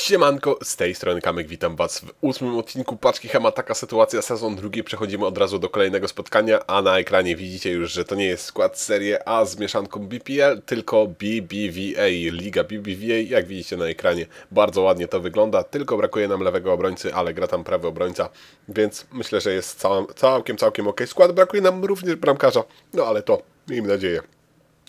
Siemanko, z tej strony Kamek, witam was w ósmym odcinku Paczki Hema, taka sytuacja, sezon drugi, przechodzimy od razu do kolejnego spotkania, a na ekranie widzicie już, że to nie jest skład serii, A z mieszanką BPL, tylko BBVA, Liga BBVA, jak widzicie na ekranie, bardzo ładnie to wygląda, tylko brakuje nam lewego obrońcy, ale gra tam prawy obrońca, więc myślę, że jest całkiem, całkiem ok. Skład brakuje nam również bramkarza, no ale to, miejmy nadzieję,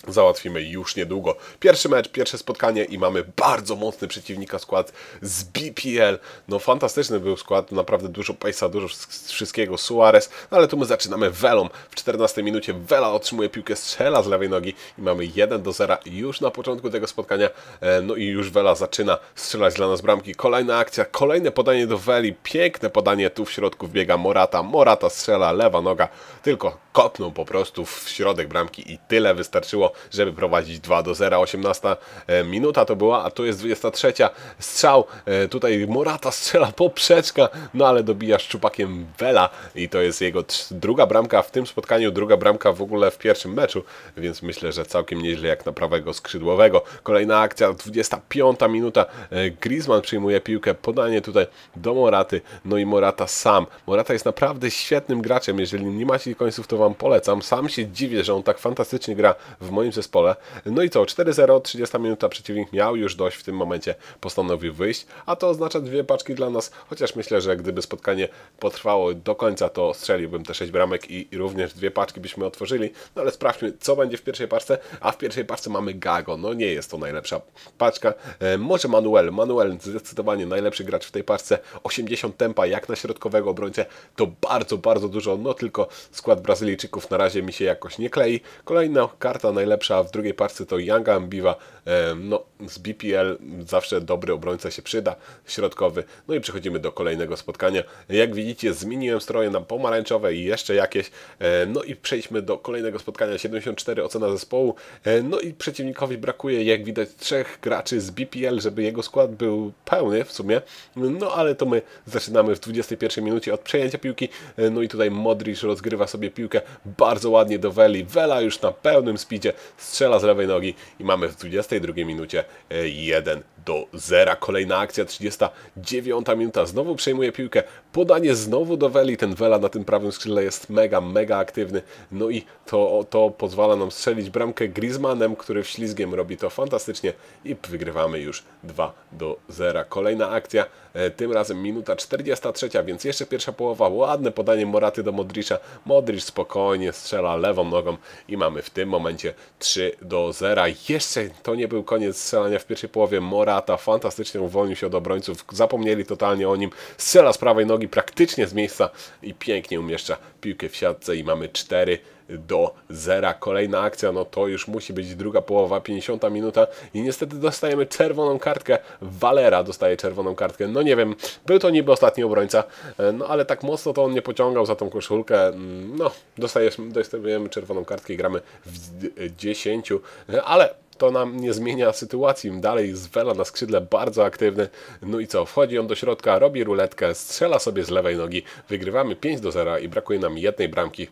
załatwimy już niedługo. Pierwszy mecz, pierwsze spotkanie i mamy bardzo mocny przeciwnika skład z BPL. No fantastyczny był skład, naprawdę dużo pejsa, dużo wszystkiego, Suarez, no, ale tu my zaczynamy Welą. W 14 minucie Wela otrzymuje piłkę, strzela z lewej nogi i mamy 1 do 0 już na początku tego spotkania. E, no i już Wela zaczyna strzelać dla nas bramki. Kolejna akcja, kolejne podanie do Weli, piękne podanie, tu w środku wbiega Morata, Morata strzela, lewa noga, tylko kopnął po prostu w środek bramki i tyle wystarczyło żeby prowadzić 2 do 0. 18 e, minuta to była, a tu jest 23. Strzał, e, tutaj Morata strzela poprzeczka, no ale dobija szczupakiem Vela i to jest jego druga bramka w tym spotkaniu, druga bramka w ogóle w pierwszym meczu, więc myślę, że całkiem nieźle jak na prawego skrzydłowego. Kolejna akcja, 25 minuta, e, Griezmann przyjmuje piłkę, podanie tutaj do Moraty, no i Morata sam. Morata jest naprawdę świetnym graczem, jeżeli nie macie końców, to Wam polecam. Sam się dziwię, że on tak fantastycznie gra w moim zespole. No i co, 4-0, 30 minuta przeciwnik miał już dość w tym momencie, postanowił wyjść, a to oznacza dwie paczki dla nas, chociaż myślę, że gdyby spotkanie potrwało do końca, to strzeliłbym te 6 bramek i, również dwie paczki byśmy otworzyli, no ale sprawdźmy, co będzie w pierwszej paczce, a w pierwszej paczce mamy Gago, no nie jest to najlepsza paczka, e, może Manuel, Manuel zdecydowanie najlepszy gracz w tej paczce, 80 tempa jak na środkowego obrońcę, to bardzo, bardzo dużo, no tylko skład Brazylijczyków na razie mi się jakoś nie klei, kolejna karta najlepsza lepsza, a w drugiej parce to Yanga Ambiwa, e, no z BPL zawsze dobry obrońca się przyda, środkowy. No i przechodzimy do kolejnego spotkania. Jak widzicie zmieniłem stroje na pomarańczowe i jeszcze jakieś, e, no i przejdźmy do kolejnego spotkania, 74 ocena zespołu, e, no i przeciwnikowi brakuje jak widać trzech graczy z BPL, żeby jego skład był pełny w sumie, no ale to my zaczynamy w 21 minucie od przejęcia piłki, no i tutaj Modric rozgrywa sobie piłkę bardzo ładnie do Weli, Wela już na pełnym speedzie momencie strzela z lewej nogi i mamy w 22 minucie 1 e, do 0. Kolejna akcja, 39 minuta, znowu przejmuje piłkę Podanie znowu do Weli, ten Wela na tym prawym skrzydle jest mega, mega aktywny, no i to, to pozwala nam strzelić bramkę Griezmannem, który wślizgiem robi to fantastycznie i wygrywamy już 2 do 0. Kolejna akcja, e, tym razem minuta 43, więc jeszcze pierwsza połowa, ładne podanie Moraty do Modricza, Modricz spokojnie strzela lewą nogą i mamy w tym momencie 3 do 0. Jeszcze to nie był koniec strzelania w pierwszej połowie, Morata fantastycznie uwolnił się od obrońców, zapomnieli totalnie o nim, strzela z prawej nogi, nogi praktycznie z miejsca i pięknie umieszcza piłkę w siatce i mamy 4 do zera. Kolejna akcja, no to już musi być druga połowa, 50 minuta i niestety dostajemy czerwoną kartkę. Valera dostaje czerwoną kartkę. No nie wiem, był to niby ostatni obrońca, e, no ale tak mocno to on nie pociągał za tą koszulkę. Mm, no, dostajemy, dostajemy czerwoną kartkę i gramy w 10, e, ale to nam nie zmienia sytuacji. Dalej zwela na skrzydle bardzo aktywny. No i co? Wchodzi on do środka, robi ruletkę, strzela sobie z lewej nogi. Wygrywamy 5 do 0 i brakuje nam jednej bramki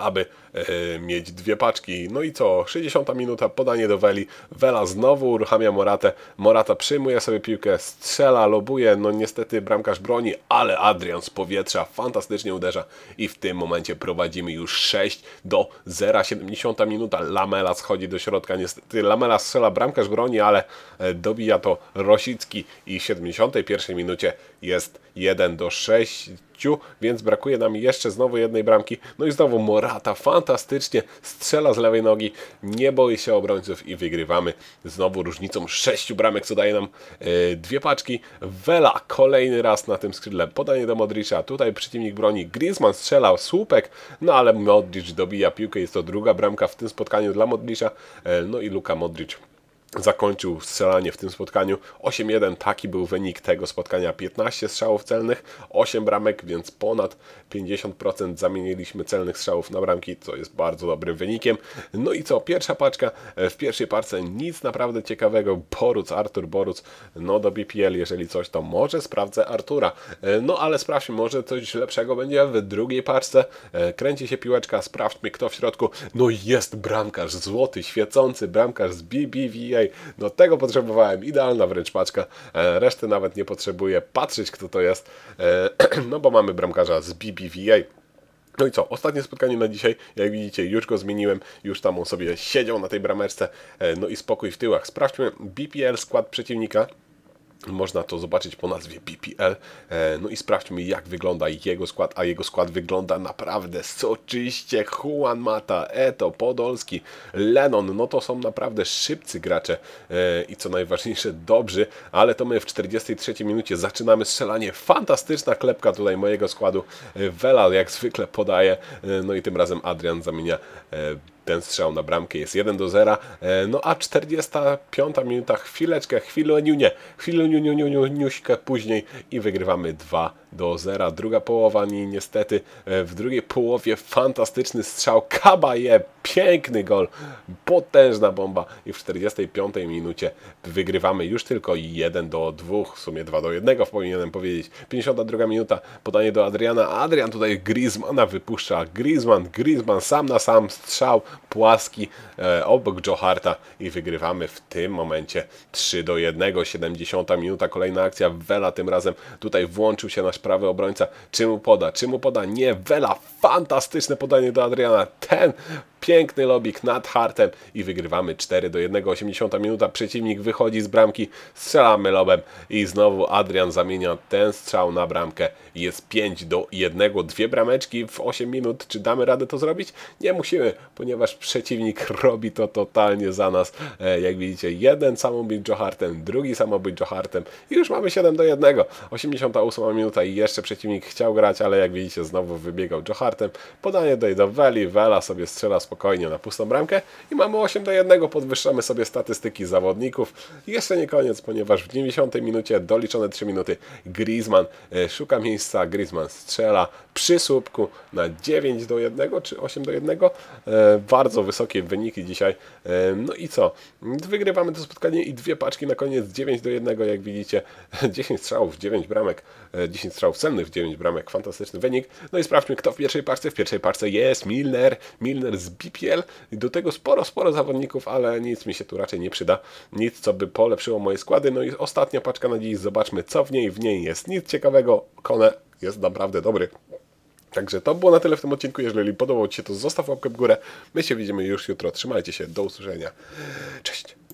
aby e, mieć dwie paczki. No i co? 60 minuta, podanie do Weli. Wela znowu uruchamia Moratę. Morata przyjmuje sobie piłkę, strzela, lobuje. No niestety bramkarz broni, ale Adrian z powietrza fantastycznie uderza i w tym momencie prowadzimy już 6 do 0. 70 minuta. Lamela schodzi do środka. Niestety Lamela strzela, bramkarz broni, ale e, dobija to Rosicki i w 71 minucie jest 1 do 6 więc brakuje nam jeszcze znowu jednej bramki. No i znowu Morata fantastycznie strzela z lewej nogi, nie boi się obrońców i wygrywamy znowu różnicą sześciu bramek, co daje nam e, dwie paczki. Wela kolejny raz na tym skrzydle, podanie do Modricza, tutaj przeciwnik broni, Griezmann strzela słupek, no ale Modric dobija piłkę, jest to druga bramka w tym spotkaniu dla Modricza, e, no i Luka Modric zakończył strzelanie w tym spotkaniu. 8-1 taki był wynik tego spotkania. 15 strzałów celnych, 8 bramek, więc ponad 50% zamieniliśmy celnych strzałów na bramki, co jest bardzo dobrym wynikiem. No i co, pierwsza paczka. E, w pierwszej parce nic naprawdę ciekawego. Boruc, Artur Boruc, no do BPL, jeżeli coś, to może sprawdzę Artura. E, no ale sprawdźmy, może coś lepszego będzie w drugiej parce. E, kręci się piłeczka, sprawdźmy kto w środku. No jest bramkarz złoty, świecący bramkarz z BBVA mniej. No tego potrzebowałem, idealna wręcz paczka, e, reszty nawet nie potrzebuję patrzeć kto to jest, e, no bo mamy bramkarza z BBVA. No i co, ostatnie spotkanie na dzisiaj, jak widzicie już go zmieniłem, już tam on sobie siedział na tej bramerce, e, no i spokój w tyłach. Sprawdźmy BPL skład przeciwnika. Można to zobaczyć po nazwie BPL. E, no i sprawdźmy, jak wygląda jego skład. A jego skład wygląda naprawdę soczyście. Juan Mata, Eto, Podolski, Lennon. No to są naprawdę szybcy gracze e, i co najważniejsze, dobrzy. Ale to my w 43 minucie zaczynamy strzelanie. Fantastyczna klepka tutaj mojego składu. E, Vela jak zwykle podaje. No i tym razem Adrian zamienia ten strzał na bramkę jest 1 do 0. E, no a 45 minuta, chwileczkę, chwilę nie, chwilę niu, niu, niu, niuśkę później i wygrywamy 2 do 0. Druga połowa, niestety e, w drugiej połowie fantastyczny strzał Kabaje Piękny gol, potężna bomba i w 45 minucie wygrywamy już tylko 1 do 2, w sumie 2 do 1 powinienem powiedzieć. 52 minuta, podanie do Adriana, Adrian tutaj Griezmana wypuszcza, Griezmann, Griezmann sam na sam, strzał płaski e, obok Joe Harta i wygrywamy w tym momencie 3 do 1, 70 minuta, kolejna akcja, Vela tym razem tutaj włączył się nasz prawy obrońca, czy mu poda, czy mu poda, nie, Vela, fantastyczne podanie do Adriana, ten Piękny lobik nad hartem i wygrywamy 4 do 1. 80 minuta. Przeciwnik wychodzi z bramki, strzelamy lobem i znowu Adrian zamienia ten strzał na bramkę. Jest 5 do 1. Dwie brameczki w 8 minut. Czy damy radę to zrobić? Nie musimy, ponieważ przeciwnik robi to totalnie za nas. E, jak widzicie, jeden samobój Johartem, drugi samobój Johartem i już mamy 7 do 1. 88 minuta i jeszcze przeciwnik chciał grać, ale jak widzicie, znowu wybiegał Johartem. Podanie do Veli, Vela sobie strzela z spokojnie na pustą bramkę i mamy 8 do 1, podwyższamy sobie statystyki zawodników. jeszcze nie koniec, ponieważ w 90 minucie, doliczone 3 minuty, Griezmann e, szuka miejsca, Griezmann strzela przy słupku na 9 do 1 czy 8 do 1. E, bardzo wysokie wyniki dzisiaj. E, no i co? Wygrywamy to spotkanie i dwie paczki na koniec 9 do 1, jak widzicie. 10 strzałów, 9 bramek, 10 strzałów cennych, 9 bramek, fantastyczny wynik. No i sprawdźmy, kto w pierwszej paczce. W pierwszej paczce jest Milner. Milner z PPL. Do tego sporo, sporo zawodników, ale nic mi się tu raczej nie przyda. Nic, co by polepszyło moje składy. No i ostatnia paczka na dziś. Zobaczmy, co w niej. W niej jest nic ciekawego. Kone jest naprawdę dobry. Także to było na tyle w tym odcinku. Jeżeli podobał Ci się, to zostaw łapkę w górę. My się widzimy już jutro. Trzymajcie się. Do usłyszenia. Cześć.